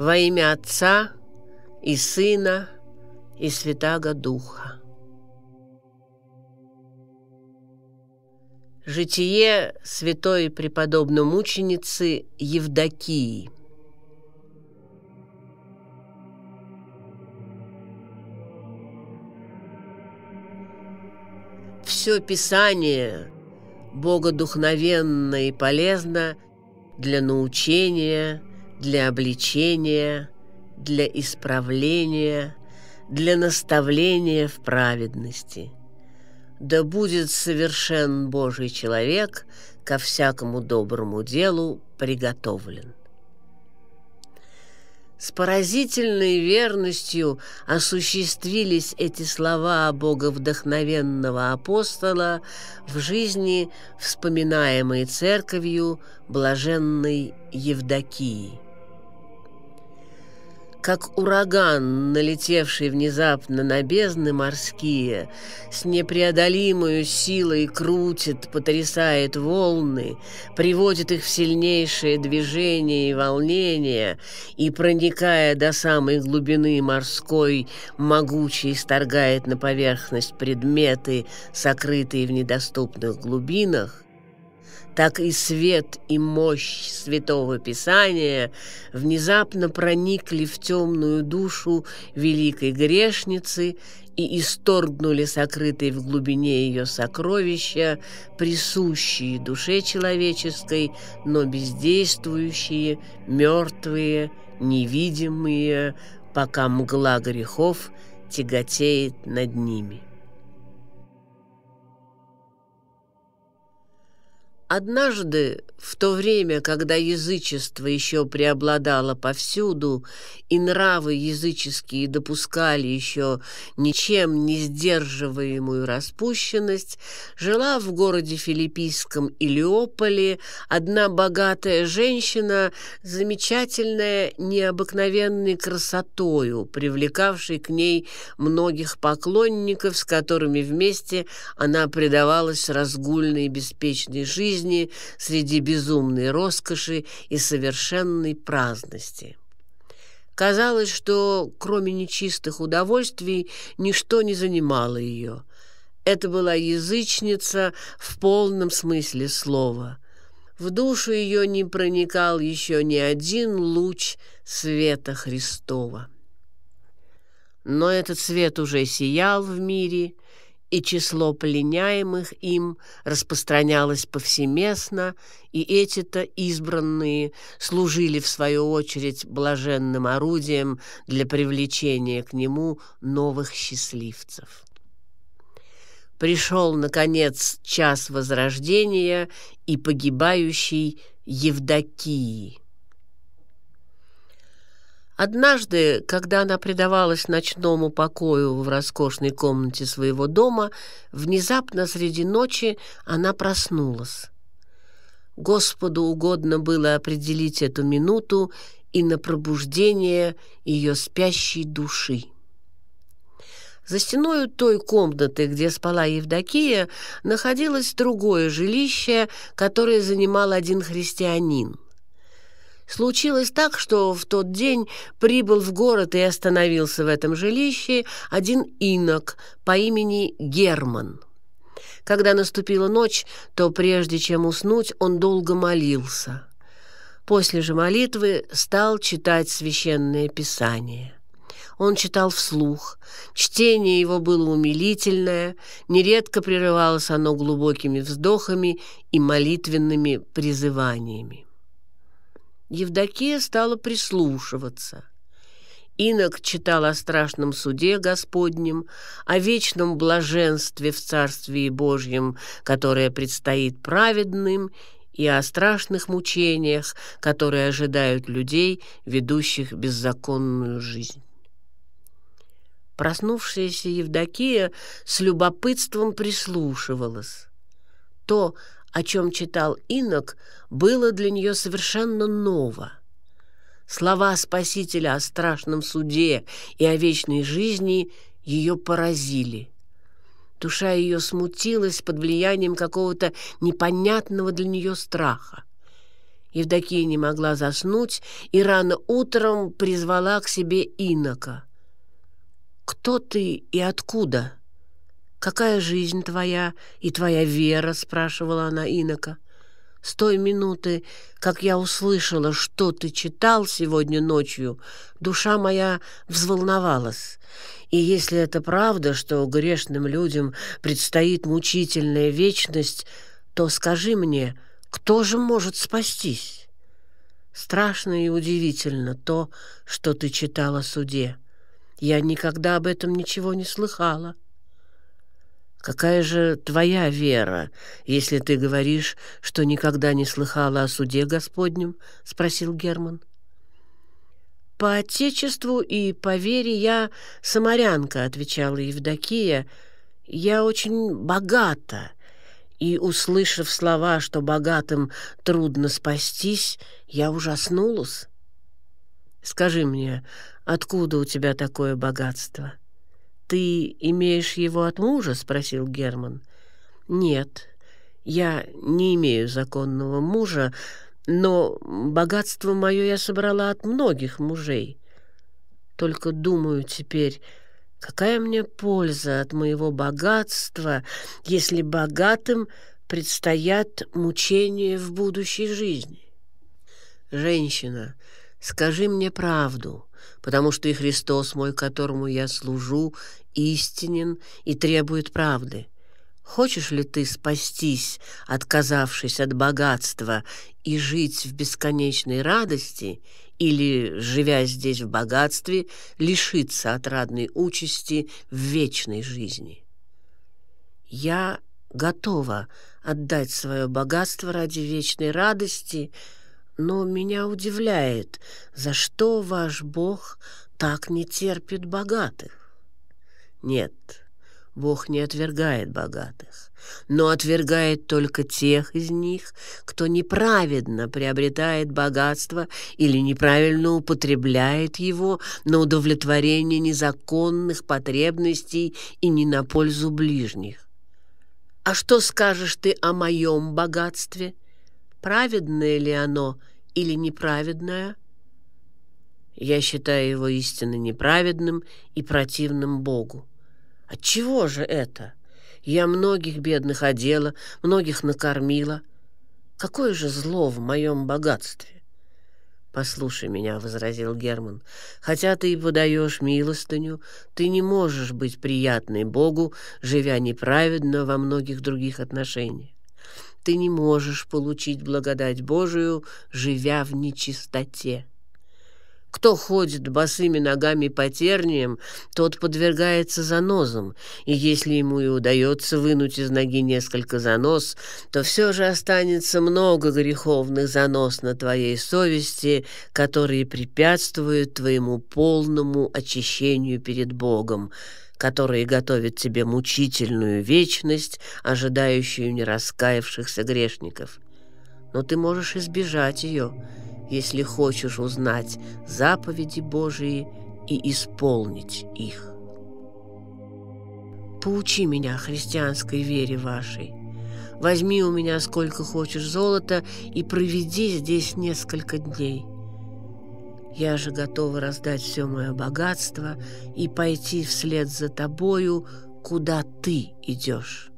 во имя Отца и Сына и Святаго Духа. Житие святой преподобной мученицы Евдокии – все Писание богодухновенно и полезно для научения, для обличения, для исправления, для наставления в праведности. Да будет совершен Божий человек, ко всякому доброму делу приготовлен. С поразительной верностью осуществились эти слова Бога вдохновенного апостола в жизни, вспоминаемой церковью блаженной Евдокии – как ураган, налетевший внезапно на бездны морские, с непреодолимой силой крутит, потрясает волны, приводит их в сильнейшее движение и волнение, и, проникая до самой глубины морской, могучий исторгает на поверхность предметы, сокрытые в недоступных глубинах, так и свет и мощь Святого Писания внезапно проникли в темную душу великой грешницы и исторгнули сокрытые в глубине ее сокровища, присущие душе человеческой, но бездействующие, мертвые, невидимые, пока мгла грехов тяготеет над ними. Однажды, в то время, когда язычество еще преобладало повсюду, и нравы языческие допускали еще ничем не сдерживаемую распущенность, жила в городе филиппийском Илиополе одна богатая женщина, замечательная необыкновенной красотою, привлекавшей к ней многих поклонников, с которыми вместе она предавалась разгульной и беспечной жизни, жизни среди безумной роскоши и совершенной праздности. Казалось, что кроме нечистых удовольствий ничто не занимало ее. Это была язычница в полном смысле слова. В душу ее не проникал еще ни один луч света Христова. Но этот свет уже сиял в мире – и число пленяемых им распространялось повсеместно, и эти-то избранные служили в свою очередь блаженным орудием для привлечения к нему новых счастливцев. Пришел, наконец, час возрождения и погибающий Евдокии – Однажды, когда она предавалась ночному покою в роскошной комнате своего дома, внезапно среди ночи она проснулась. Господу угодно было определить эту минуту и на пробуждение ее спящей души. За стеною той комнаты, где спала Евдокия, находилось другое жилище, которое занимал один христианин – Случилось так, что в тот день прибыл в город и остановился в этом жилище один инок по имени Герман. Когда наступила ночь, то прежде чем уснуть, он долго молился. После же молитвы стал читать священное писание. Он читал вслух. Чтение его было умилительное, нередко прерывалось оно глубокими вздохами и молитвенными призываниями. Евдокия стала прислушиваться. Инок читал о страшном суде Господнем, о вечном блаженстве в царствии Божьем, которое предстоит праведным, и о страшных мучениях, которые ожидают людей, ведущих беззаконную жизнь. Проснувшаяся Евдокия с любопытством прислушивалась. То, о чем читал инок, было для нее совершенно ново. Слова Спасителя о страшном суде и о вечной жизни ее поразили. Душа ее смутилась под влиянием какого-то непонятного для нее страха. Евдокия не могла заснуть и рано утром призвала к себе инока. «Кто ты и откуда?» «Какая жизнь твоя и твоя вера?» — спрашивала она инока. «С той минуты, как я услышала, что ты читал сегодня ночью, душа моя взволновалась. И если это правда, что грешным людям предстоит мучительная вечность, то скажи мне, кто же может спастись?» «Страшно и удивительно то, что ты читала о суде. Я никогда об этом ничего не слыхала. Какая же твоя вера, если ты говоришь, что никогда не слыхала о суде Господнем?» — спросил Герман. «По отечеству и по вере я самарянка», — отвечала Евдокия. «Я очень богата». И, услышав слова, что богатым трудно спастись, я ужаснулась. «Скажи мне, откуда у тебя такое богатство?» «Ты имеешь его от мужа?» — спросил Герман. «Нет, я не имею законного мужа, но богатство мое я собрала от многих мужей. Только думаю теперь, какая мне польза от моего богатства, если богатым предстоят мучения в будущей жизни? Женщина, скажи мне правду» потому что и Христос мой, которому я служу, истинен и требует правды. Хочешь ли ты спастись, отказавшись от богатства, и жить в бесконечной радости, или, живя здесь в богатстве, лишиться отрадной участи в вечной жизни? Я готова отдать свое богатство ради вечной радости — но меня удивляет, за что ваш Бог так не терпит богатых? Нет, Бог не отвергает богатых, но отвергает только тех из них, кто неправедно приобретает богатство или неправильно употребляет его на удовлетворение незаконных потребностей и не на пользу ближних. А что скажешь ты о моем богатстве? Праведное ли оно – или неправедная? Я считаю его истинно неправедным и противным Богу. Отчего же это? Я многих бедных одела, многих накормила. Какое же зло в моем богатстве? «Послушай меня», — возразил Герман, — «хотя ты и подаешь милостыню, ты не можешь быть приятной Богу, живя неправедно во многих других отношениях. Ты не можешь получить благодать Божию, живя в нечистоте. Кто ходит босыми ногами по терниям, тот подвергается занозам, и если ему и удается вынуть из ноги несколько занос, то все же останется много греховных занос на твоей совести, которые препятствуют твоему полному очищению перед Богом, которые готовят тебе мучительную вечность, ожидающую нераскаявшихся грешников. Но ты можешь избежать ее, если хочешь узнать заповеди Божии и исполнить их. Поучи меня христианской вере вашей. Возьми у меня сколько хочешь золота и проведи здесь несколько дней. Я же готова раздать все мое богатство и пойти вслед за тобою, куда ты идешь.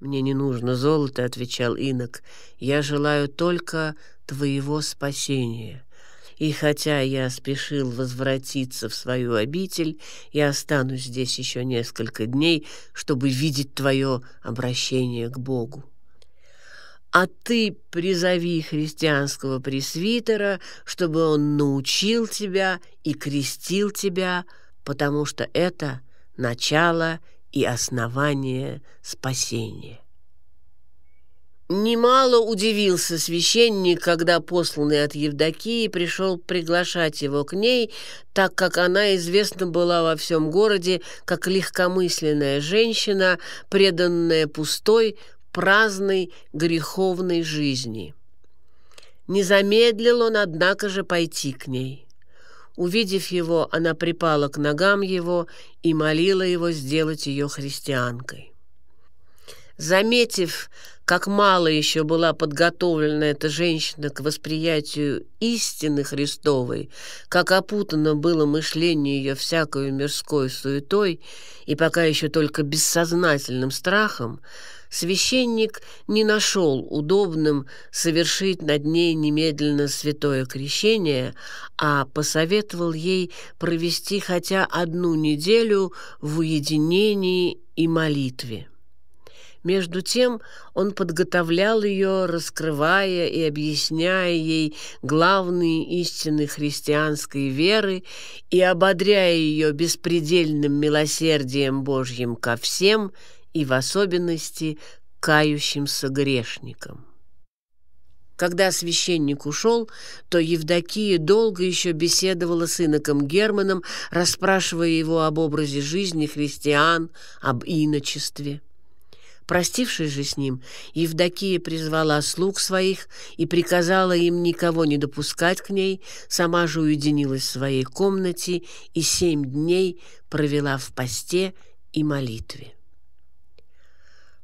«Мне не нужно золото», — отвечал инок. «Я желаю только твоего спасения». И хотя я спешил возвратиться в свою обитель, я останусь здесь еще несколько дней, чтобы видеть твое обращение к Богу. А ты призови христианского пресвитера, чтобы он научил тебя и крестил тебя, потому что это начало и основание спасения. Немало удивился священник, когда посланный от Евдокии пришел приглашать его к ней, так как она известна была во всем городе как легкомысленная женщина, преданная пустой, праздной, греховной жизни. Не замедлил он, однако же, пойти к ней. Увидев его, она припала к ногам его и молила его сделать ее христианкой. Заметив, как мало еще была подготовлена эта женщина к восприятию истины Христовой, как опутано было мышление ее всякой мирской суетой и пока еще только бессознательным страхом, священник не нашел удобным совершить над ней немедленно святое крещение, а посоветовал ей провести хотя одну неделю в уединении и молитве. Между тем он подготовлял ее, раскрывая и объясняя ей главные истины христианской веры и ободряя ее беспредельным милосердием Божьим ко всем и в особенности кающимся грешникам. Когда священник ушел, то Евдокия долго еще беседовала с иноком Германом, расспрашивая его об образе жизни христиан, об иночестве. Простившись же с ним, Евдокия призвала слуг своих и приказала им никого не допускать к ней, сама же уединилась в своей комнате и семь дней провела в посте и молитве.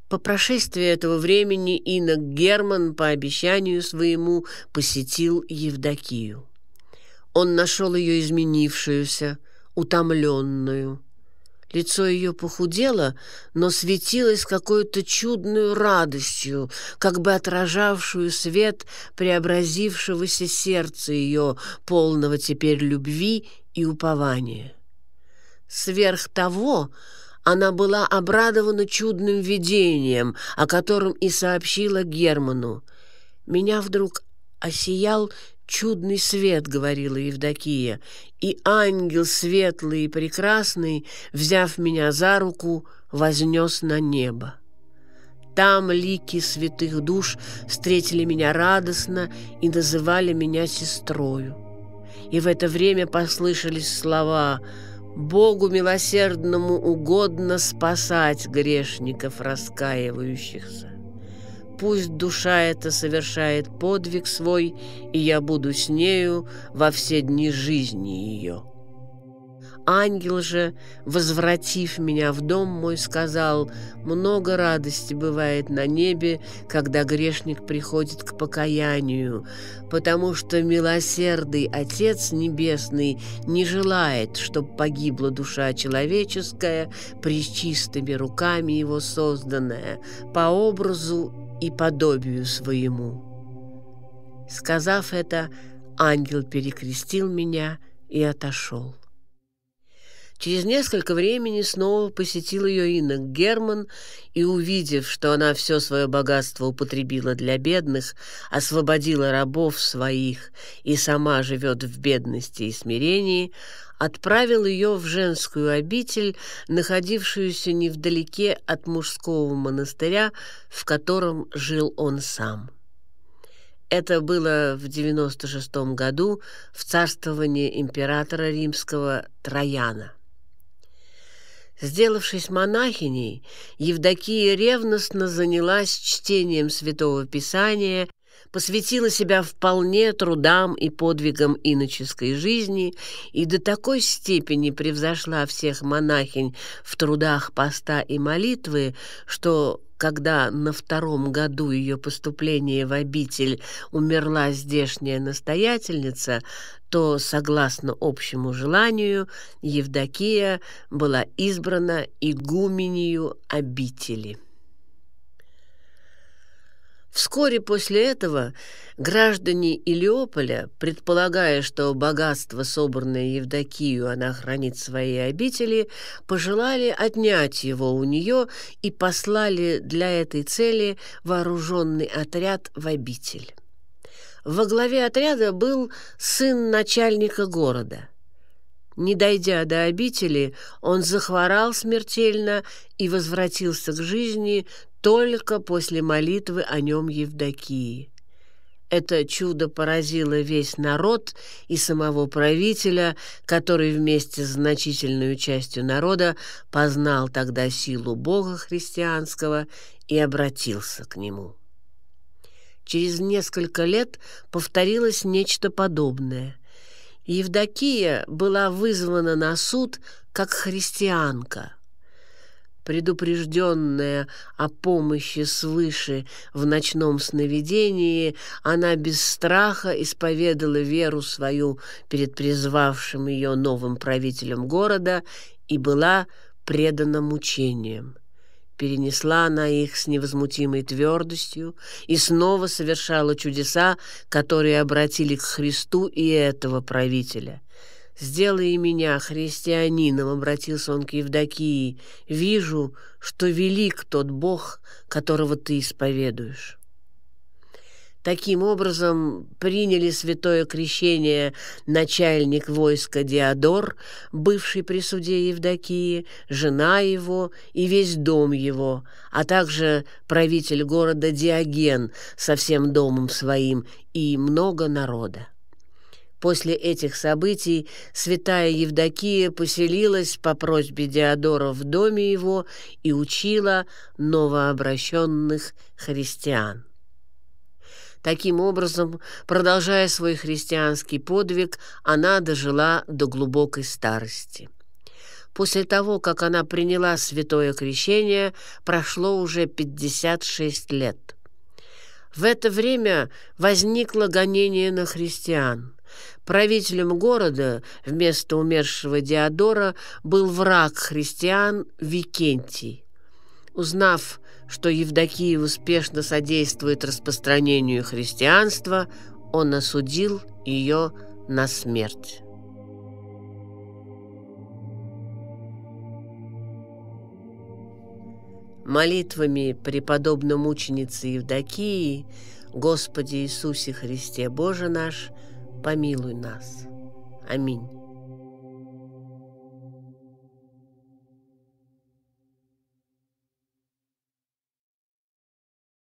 По прошествии этого времени инок Герман по обещанию своему посетил Евдокию. Он нашел ее изменившуюся, утомленную, Лицо ее похудело, но светилось какой-то чудной радостью, как бы отражавшую свет преобразившегося сердца ее, полного теперь любви и упования. Сверх того она была обрадована чудным видением, о котором и сообщила Герману. Меня вдруг осиял чудный свет, — говорила Евдокия, — и ангел светлый и прекрасный, взяв меня за руку, вознес на небо. Там лики святых душ встретили меня радостно и называли меня сестрою. И в это время послышались слова «Богу милосердному угодно спасать грешников раскаивающихся» пусть душа эта совершает подвиг свой, и я буду с нею во все дни жизни ее. Ангел же, возвратив меня в дом мой, сказал, «Много радости бывает на небе, когда грешник приходит к покаянию, потому что милосердный Отец Небесный не желает, чтобы погибла душа человеческая, при чистыми руками его созданная, по образу и подобию своему». Сказав это, ангел перекрестил меня и отошел. Через несколько времени снова посетил ее инок Герман и, увидев, что она все свое богатство употребила для бедных, освободила рабов своих и сама живет в бедности и смирении, отправил ее в женскую обитель, находившуюся невдалеке от мужского монастыря, в котором жил он сам. Это было в 96 году в царствовании императора римского Трояна. Сделавшись монахиней, Евдокия ревностно занялась чтением Святого Писания посвятила себя вполне трудам и подвигам иноческой жизни и до такой степени превзошла всех монахинь в трудах поста и молитвы, что когда на втором году ее поступления в обитель умерла здешняя настоятельница, то, согласно общему желанию, Евдокия была избрана игуменью обители. Вскоре после этого граждане Илиополя, предполагая, что богатство, собранное Евдокию, она хранит в своей обители, пожелали отнять его у нее и послали для этой цели вооруженный отряд в обитель. Во главе отряда был сын начальника города – не дойдя до обители, он захворал смертельно и возвратился к жизни только после молитвы о нем Евдокии. Это чудо поразило весь народ и самого правителя, который вместе с значительной частью народа познал тогда силу Бога христианского и обратился к нему. Через несколько лет повторилось нечто подобное – Евдокия была вызвана на суд как христианка. Предупрежденная о помощи свыше в ночном сновидении, она без страха исповедала веру свою перед призвавшим ее новым правителем города и была предана мучениям перенесла она их с невозмутимой твердостью и снова совершала чудеса, которые обратили к Христу и этого правителя. «Сделай меня христианином», — обратился он к Евдокии, — «вижу, что велик тот Бог, которого ты исповедуешь». Таким образом, приняли святое крещение начальник войска Диодор, бывший при суде Евдокии, жена его и весь дом его, а также правитель города Диоген со всем домом своим и много народа. После этих событий святая Евдокия поселилась по просьбе Диодора в доме его и учила новообращенных христиан. Таким образом, продолжая свой христианский подвиг, она дожила до глубокой старости. После того, как она приняла святое крещение, прошло уже 56 лет. В это время возникло гонение на христиан. Правителем города вместо умершего Диодора был враг христиан Викентий. Узнав что Евдокия успешно содействует распространению христианства, он осудил ее на смерть. Молитвами преподобной мученицы Евдокии «Господи Иисусе Христе Боже наш, помилуй нас». Аминь.